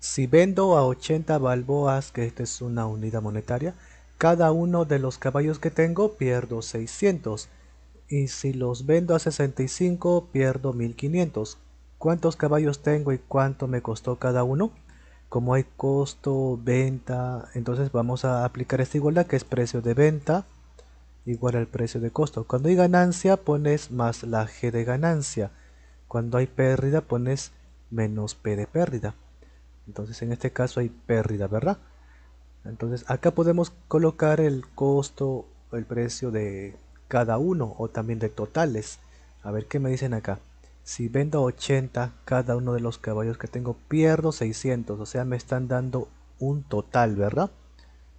Si vendo a 80 balboas, que esta es una unidad monetaria, cada uno de los caballos que tengo pierdo 600. Y si los vendo a 65, pierdo 1500. ¿Cuántos caballos tengo y cuánto me costó cada uno? Como hay costo, venta, entonces vamos a aplicar esta igualdad que es precio de venta igual al precio de costo. Cuando hay ganancia pones más la G de ganancia. Cuando hay pérdida pones menos P de pérdida. Entonces en este caso hay pérdida, ¿verdad? Entonces acá podemos colocar el costo, el precio de cada uno o también de totales. A ver qué me dicen acá. Si vendo 80 cada uno de los caballos que tengo, pierdo 600. O sea, me están dando un total, ¿verdad?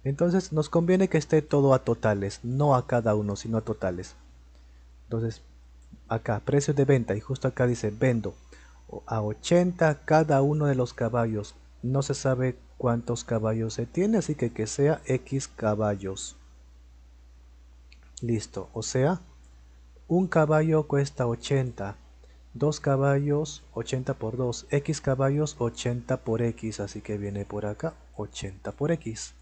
Entonces nos conviene que esté todo a totales, no a cada uno, sino a totales. Entonces, acá, precio de venta, y justo acá dice, vendo a 80 cada uno de los caballos. No se sabe cuántos caballos se tiene, así que que sea X caballos. Listo, o sea, un caballo cuesta 80, dos caballos 80 por 2, X caballos 80 por X, así que viene por acá 80 por X.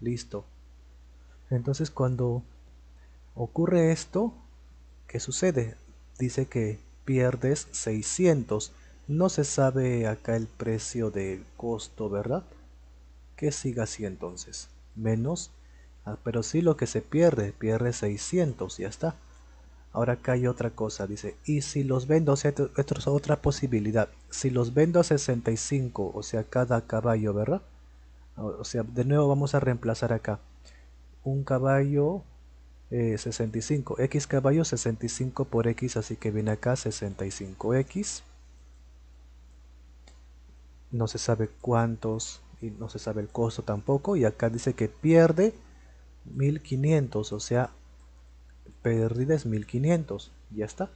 Listo. Entonces cuando ocurre esto, ¿qué sucede? Dice que pierdes 600. No se sabe acá el precio de costo, ¿verdad? Que siga así entonces. Menos, ah, pero sí lo que se pierde, pierde 600, ya está. Ahora acá hay otra cosa, dice, y si los vendo, o esto es otra posibilidad, si los vendo a 65, o sea, cada caballo, ¿verdad? O sea, de nuevo vamos a reemplazar acá. Un caballo 65 eh, x caballos 65 por x así que viene acá 65x no se sabe cuántos y no se sabe el costo tampoco y acá dice que pierde 1500 o sea pérdida 1500 ya está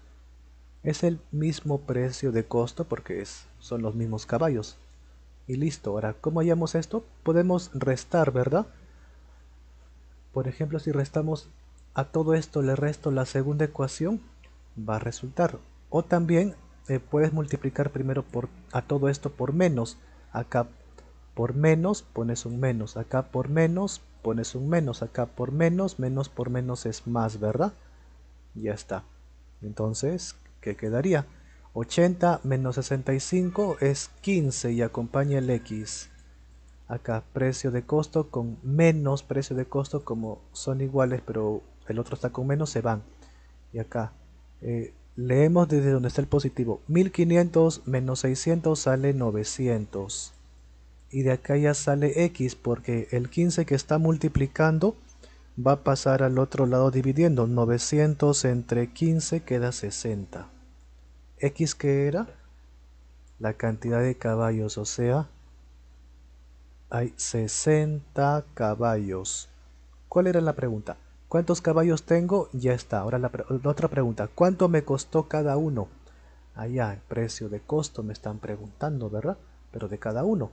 es el mismo precio de costo porque es, son los mismos caballos y listo ahora como hallamos esto podemos restar verdad por ejemplo si restamos a todo esto le resto la segunda ecuación, va a resultar. O también eh, puedes multiplicar primero por, a todo esto por menos. Acá por menos pones un menos, acá por menos pones un menos, acá por menos, menos por menos es más, ¿verdad? Ya está. Entonces, ¿qué quedaría? 80 menos 65 es 15 y acompaña el X. Acá precio de costo con menos precio de costo como son iguales pero el otro está con menos, se van. Y acá, eh, leemos desde donde está el positivo. 1500 menos 600 sale 900. Y de acá ya sale X porque el 15 que está multiplicando va a pasar al otro lado dividiendo. 900 entre 15 queda 60. X que era la cantidad de caballos, o sea, hay 60 caballos. ¿Cuál era la pregunta? ¿Cuántos caballos tengo? Ya está. Ahora la, otra pregunta. ¿Cuánto me costó cada uno? Allá, el precio de costo me están preguntando, ¿verdad? Pero de cada uno.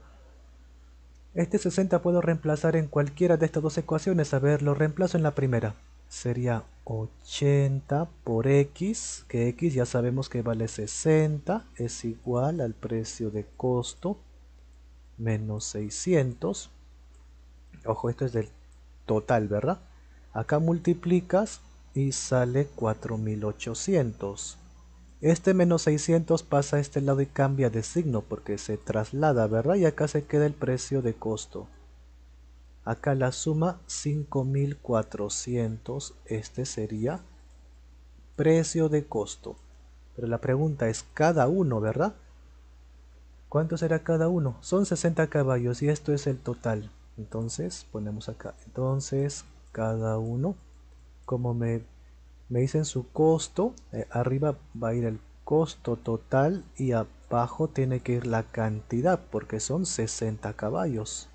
Este 60 puedo reemplazar en cualquiera de estas dos ecuaciones. A ver, lo reemplazo en la primera. Sería 80 por x, que x ya sabemos que vale 60, es igual al precio de costo menos 600. Ojo, esto es del total, ¿verdad? Acá multiplicas y sale 4800. Este menos 600 pasa a este lado y cambia de signo porque se traslada, ¿verdad? Y acá se queda el precio de costo. Acá la suma 5400, este sería precio de costo. Pero la pregunta es cada uno, ¿verdad? ¿Cuánto será cada uno? Son 60 caballos y esto es el total. Entonces ponemos acá. Entonces cada uno como me, dicen su costo eh, arriba va a ir el costo total y abajo tiene que ir la cantidad porque son 60 caballos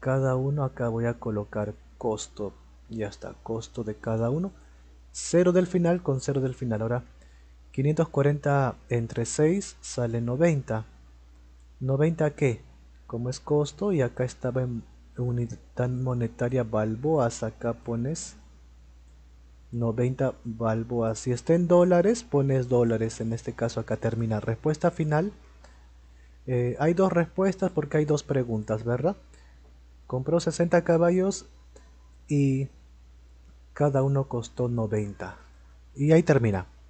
cada uno acá voy a colocar costo ya está costo de cada uno 0 del final con 0 del final ahora 540 entre 6 sale 90 90 que como es costo y acá estaba en Unidad monetaria balboas acá pones 90 balboas. Si está en dólares, pones dólares. En este caso acá termina. Respuesta final. Eh, hay dos respuestas porque hay dos preguntas, ¿verdad? Compró 60 caballos y cada uno costó 90. Y ahí termina.